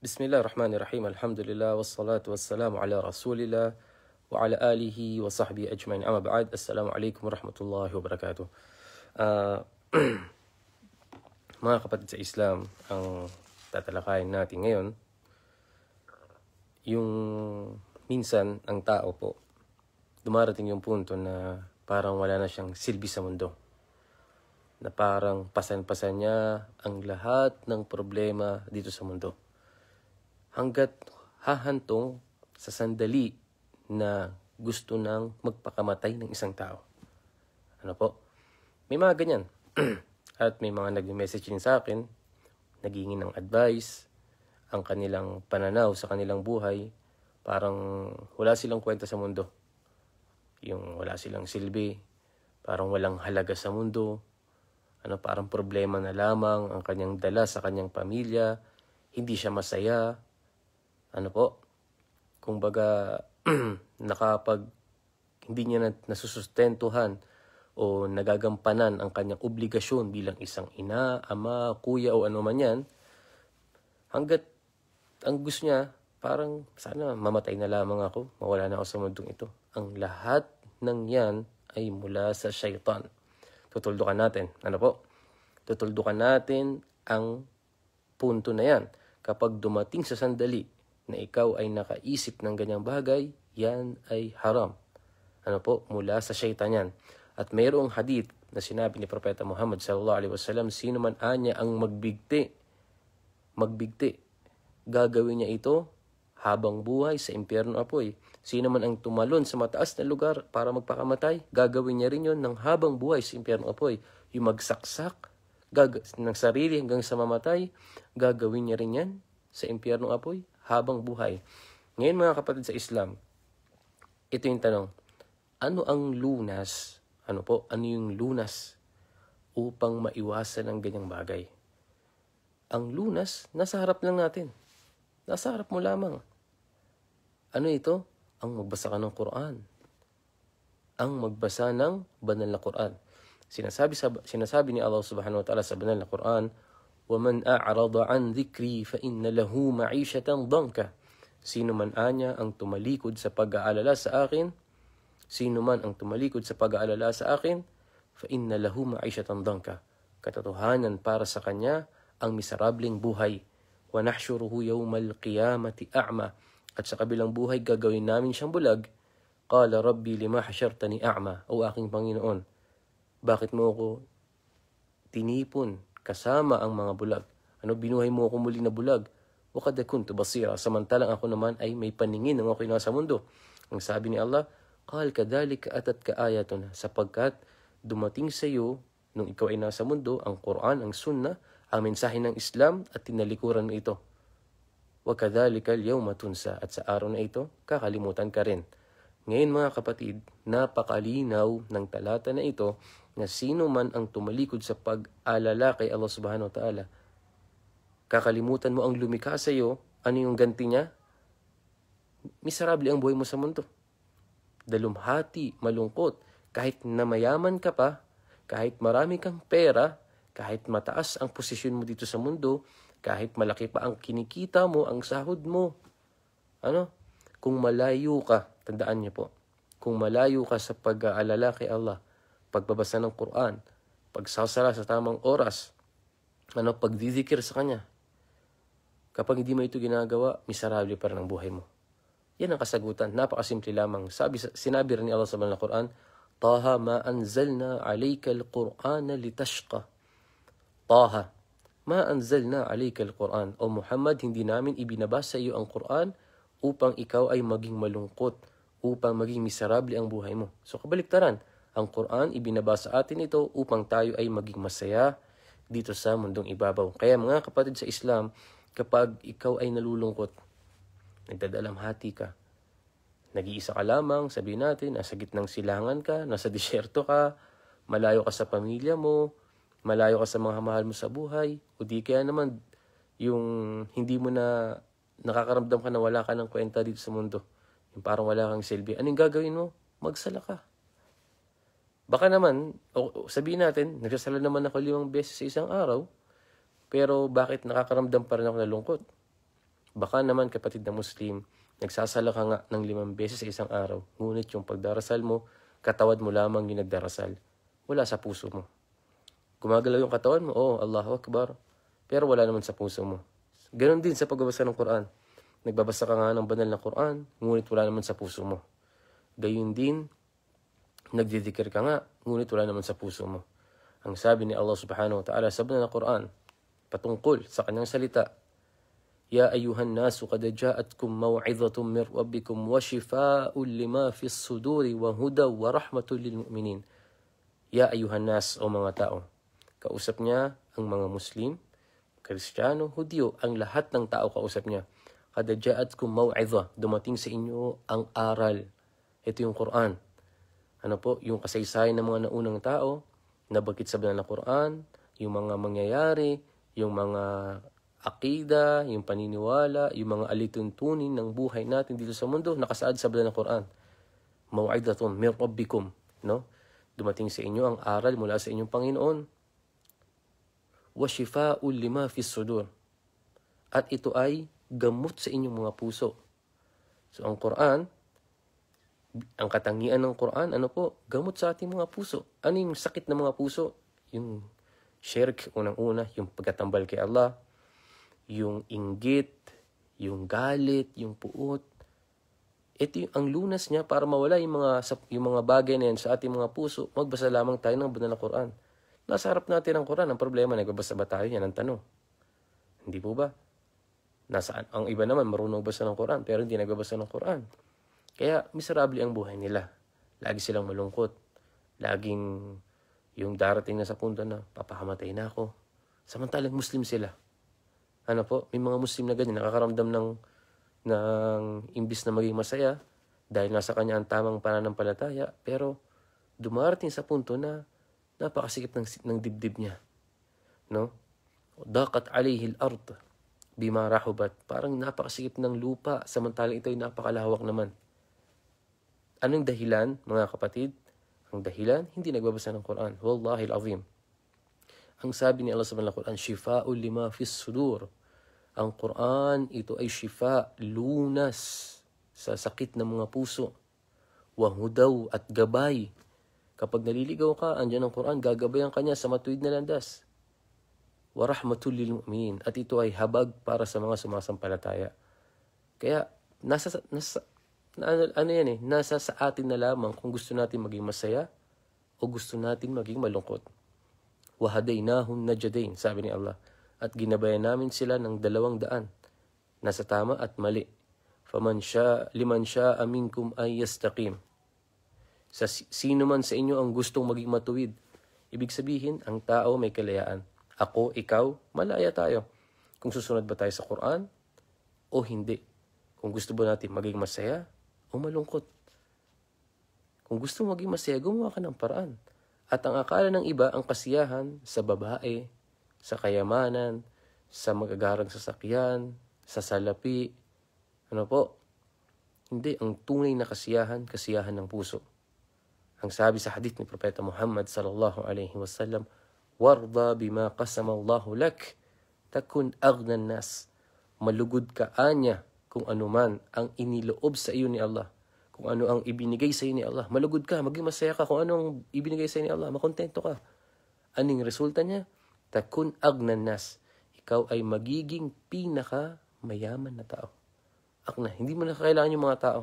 بسم الله الرحمن الرحيم الحمد لله والصلاة والسلام على رسول الله وعلى آله وصحبه أجمعين أما بعد السلام عليكم ورحمة الله وبركاته uh, mga kapatid sa Islam ang tatalakayin natin ngayon yung minsan ang tao po dumarating yung punto na parang wala na siyang silbi sa mundo na parang pasan-pasan niya ang lahat ng problema dito sa mundo hanggat hahantong sa sandali na gusto nang magpakamatay ng isang tao. Ano po? May mga ganyan. At may mga nag-message din sa akin, nagingin ng advice, ang kanilang pananaw sa kanilang buhay, parang wala silang kwenta sa mundo. Yung wala silang silbi, parang walang halaga sa mundo, ano parang problema na lamang ang kanyang dala sa kanyang pamilya, hindi siya masaya, ano po, kung baga nakapag hindi niya nasusustentuhan o nagagampanan ang kanyang obligasyon bilang isang ina, ama, kuya o ano man yan, hanggat ang gusto niya, parang sana mamatay na lamang ako, mawala na ako sa mundong ito. Ang lahat ng yan ay mula sa shaitan. Tutuldukan natin. Ano po? Tutuldukan natin ang punto na yan. Kapag dumating sa sandali na ikaw ay nakaisip ng ganyang bagay, yan ay haram. Ano po? Mula sa shaitan yan. At mayroong hadith na sinabi ni Propeta Muhammad sallallahu alaihi wasallam, sino man anya ang magbigti, magbigti, gagawin niya ito habang buhay sa impyerno apoy. Sino man ang tumalon sa mataas na lugar para magpakamatay, gagawin niya rin yon ng habang buhay sa impyerno apoy. Yung magsaksak gag- ng sarili hanggang sa mamatay, gagawin niya rin yan sa impyerno apoy habang buhay. Ngayon mga kapatid sa Islam, ito yung tanong, ano ang lunas? Ano po? Ano yung lunas upang maiwasan ang ganyang bagay? Ang lunas, nasa harap lang natin. Nasa harap mo lamang. Ano ito? Ang magbasa ka ng Quran. Ang magbasa ng banal na Quran. Sinasabi, sa, sinasabi ni Allah subhanahu wa ta'ala sa banal na Quran, ومن أَعْرَضَ عن ذكري فَإِنَّ له مَعِيشَةً ضَنْكَ Sino man anya ang tumalikod sa pag-aalala sa akin, sino man ang tumalikod sa pag-aalala sa akin, فَإِنَّ لَهُ مَعِيشَةً ضَنْكَ Katotohanan para sa kanya ang miserableng buhay. Wa nahshuruhu yawmal qiyamati a'ma. At sa kabilang buhay gagawin namin siyang bulag, Qala rabbi لِمَا hashartani a'ma. O aking Panginoon, bakit mo ako tinipon kasama ang mga bulag. Ano, binuhay mo ako muli na bulag. Wakad kuntu basira, samantalang ako naman ay may paningin ng ako'y sa mundo. Ang sabi ni Allah, Qal kadalik atat kaayatuna, sapagkat dumating sa iyo nung ikaw ay nasa mundo, ang Quran, ang Sunnah, ang mensahe ng Islam at tinalikuran mo ito. Wakadhalika al-yawma tunsa at sa araw na ito, kakalimutan ka rin. Ngayon mga kapatid, napakalinaw ng talata na ito na sino man ang tumalikod sa pag-alala kay Allah subhanahu wa ta'ala, kakalimutan mo ang lumikha sa iyo, ano yung ganti niya? Miserable ang buhay mo sa mundo. Dalumhati, malungkot, kahit na mayaman ka pa, kahit marami kang pera, kahit mataas ang posisyon mo dito sa mundo, kahit malaki pa ang kinikita mo, ang sahod mo. Ano? Kung malayo ka, tandaan niyo po, kung malayo ka sa pag-aalala kay Allah, pagbabasa ng Quran, pagsasala sa tamang oras, ano, pagdidikir sa Kanya. Kapag hindi mo ito ginagawa, miserable pa rin ang buhay mo. Yan ang kasagutan. Napakasimple lamang. Sabi, sinabi rin ni Allah sa Banal Quran, Taha ma anzalna alayka al-Qur'ana litashqa. Taha, ma anzalna alayka al-Qur'an. O Muhammad, hindi namin ibinaba sa iyo ang Qur'an upang ikaw ay maging malungkot, upang maging miserable ang buhay mo. So kabaliktaran, ang Quran, ibinaba atin ito upang tayo ay maging masaya dito sa mundong ibabaw. Kaya mga kapatid sa Islam, kapag ikaw ay nalulungkot, nagdadalamhati ka, nag-iisa ka lamang, sabihin natin, nasa gitnang silangan ka, nasa disyerto ka, malayo ka sa pamilya mo, malayo ka sa mga mahal mo sa buhay, o di kaya naman yung hindi mo na nakakaramdam ka na wala ka ng kwenta dito sa mundo. Yung parang wala kang silbi. Anong gagawin mo? Magsala ka. Baka naman, o, o sabihin natin, nagsasala naman ako limang beses sa isang araw, pero bakit nakakaramdam pa rin ako ng lungkot? Baka naman kapatid na Muslim, nagsasala ka nga ng limang beses sa isang araw, ngunit yung pagdarasal mo, katawad mo lamang yung nagdarasal. Wala sa puso mo. Gumagalaw yung katawan mo, oh, Allahu Akbar. Pero wala naman sa puso mo. Ganon din sa pagbabasa ng Quran. Nagbabasa ka nga ng banal na Quran, ngunit wala naman sa puso mo. Gayun din Nagdidikir ka nga, ngunit wala naman sa puso mo. Ang sabi ni Allah subhanahu wa ta'ala sa banal na Quran, patungkol sa kanyang salita, Ya ayuhan يا أيها الناس قد جاءتكم موعظة من ربكم suduri wa في wa وهدى lil mu'minin. Ya ayuhan nas o mga tao kausap niya ang mga Muslim Kristiyano, Hudyo ang lahat ng tao kausap niya kada jaatkum maw'idha dumating sa inyo ang aral ito yung Quran ano po, yung kasaysayan ng mga naunang tao, nabagkit sa banal na Quran, yung mga mangyayari, yung mga akida, yung paniniwala, yung mga alituntunin ng buhay natin dito sa mundo, nakasaad sa banal na Quran. Mawaidatun, mir rabbikum, no? Dumating sa inyo ang aral mula sa inyong Panginoon. Wa shifa'ul lima fis sudur. At ito ay gamot sa inyong mga puso. So ang Quran, ang katangian ng Quran, ano po, gamot sa ating mga puso. Ano yung sakit ng mga puso? Yung shirk, unang-una, yung pagkatambal kay Allah, yung inggit, yung galit, yung puot. Ito yung, ang lunas niya para mawala yung mga, yung mga bagay na yan sa ating mga puso. Magbasa lamang tayo ng banal na Quran. Nasa harap natin ang Quran. Ang problema, nagbabasa ba tayo niya ng tanong? Hindi po ba? Nasaan? Ang iba naman, marunong basa ng Quran, pero hindi nagbabasa ng Quran. Kaya miserable ang buhay nila. Lagi silang malungkot. Laging yung darating na sa punto na papahamatay na ako. Samantalang Muslim sila. Ano po, may mga Muslim na ganyan, nakakaramdam ng, ng imbis na maging masaya dahil nasa kanya ang tamang pananampalataya, pero dumarating sa punto na napakasikip ng, ng dibdib niya. No? Dakat alayhi al-ard bima rahubat. Parang napakasikip ng lupa, samantalang ito ay napakalawak naman. Anong dahilan, mga kapatid? Ang dahilan, hindi nagbabasa ng Quran. Wallahi al-azim. Ang sabi ni Allah sa mga Quran, Shifa'ul lima fis sudur. Ang Quran, ito ay shifa, lunas sa sakit ng mga puso. Wahudaw at gabay. Kapag naliligaw ka, andyan ang Quran, gagabay ang kanya sa matuwid na landas. Warahmatul lil mu'min. At ito ay habag para sa mga sumasampalataya. Kaya, nasa, nasa, na ano, ano yan eh, nasa sa atin na lamang kung gusto natin maging masaya o gusto natin maging malungkot. Wahadaynahum najadain, sabi ni Allah. At ginabayan namin sila ng dalawang daan, nasa tama at mali. Faman siya, liman siya aminkum ay yastaqim. Sa sino man sa inyo ang gustong maging matuwid, ibig sabihin, ang tao may kalayaan. Ako, ikaw, malaya tayo. Kung susunod ba tayo sa Quran o hindi. Kung gusto ba natin maging masaya o malungkot. Kung gusto mo maging masaya, gumawa ka ng paraan. At ang akala ng iba ang kasiyahan sa babae, sa kayamanan, sa magagarang sasakyan, sa salapi. Ano po? Hindi, ang tunay na kasiyahan, kasiyahan ng puso. Ang sabi sa hadith ni Propeta Muhammad sallallahu alaihi wasallam, "Warda bima qasama Allahu lak, takun aghna nas." Malugod ka anya kung ano man ang iniloob sa iyo ni Allah. Kung ano ang ibinigay sa iyo ni Allah. Malugod ka, maging masaya ka. Kung anong ibinigay sa iyo ni Allah, makontento ka. Aning resulta niya? Takun agnan nas. Ikaw ay magiging pinaka mayaman na tao. Akna, hindi mo na kailangan yung mga tao.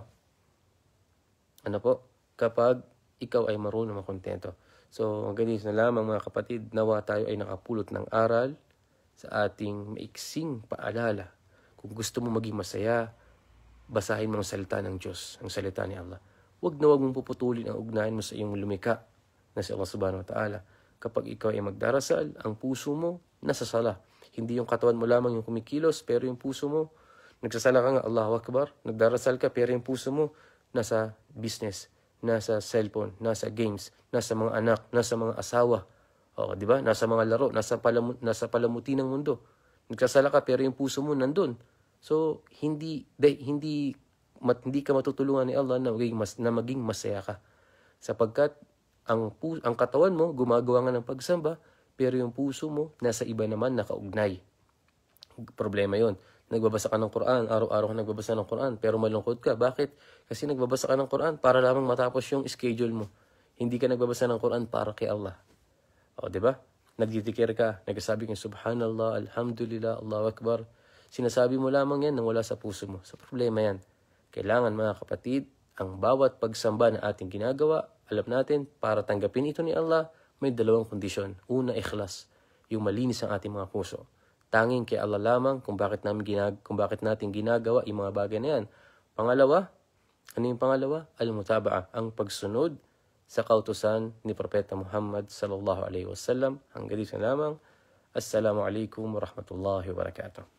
Ano po? Kapag ikaw ay marunong makontento. So, ganito na lamang mga kapatid, nawa tayo ay nakapulot ng aral sa ating maiksing paalala kung gusto mo maging masaya, basahin mo ang salita ng Diyos, ang salita ni Allah. Huwag na huwag mong puputulin ang ugnayan mo sa iyong lumika na si Allah subhanahu wa ta'ala. Kapag ikaw ay magdarasal, ang puso mo nasa sala. Hindi yung katawan mo lamang yung kumikilos, pero yung puso mo, nagsasala ka nga, Allahu Akbar, nagdarasal ka, pero yung puso mo nasa business, nasa cellphone, nasa games, nasa mga anak, nasa mga asawa, o, di ba? Nasa mga laro, nasa, palamu- nasa palamuti ng mundo. Nagsasala ka pero yung puso mo nandun. So, hindi, de, hindi, mat, hindi ka matutulungan ni Allah na maging, mas, na maging masaya ka. Sapagkat, ang, pu, ang katawan mo, gumagawa nga ng pagsamba, pero yung puso mo, nasa iba naman nakaugnay. Problema yon Nagbabasa ka ng Quran, araw-araw ka nagbabasa ng Quran, pero malungkot ka. Bakit? Kasi nagbabasa ka ng Quran para lamang matapos yung schedule mo. Hindi ka nagbabasa ng Quran para kay Allah. O, di ba? Nagdidikir ka, nagsasabi ka, Subhanallah, Alhamdulillah, Allahu Akbar, Sinasabi mo lamang yan nang wala sa puso mo. Sa problema yan. Kailangan mga kapatid, ang bawat pagsamba na ating ginagawa, alam natin, para tanggapin ito ni Allah, may dalawang kondisyon. Una, ikhlas. Yung malinis ang ating mga puso. Tanging kay Allah lamang kung bakit, namin ginag kung bakit natin ginagawa yung mga bagay na yan. Pangalawa, ano yung pangalawa? Al-mutaba'a, ang pagsunod sa kautusan ni Propeta Muhammad sallallahu alaihi wasallam. Hanggang dito lamang. Assalamu alaikum wa rahmatullahi wa barakatuh.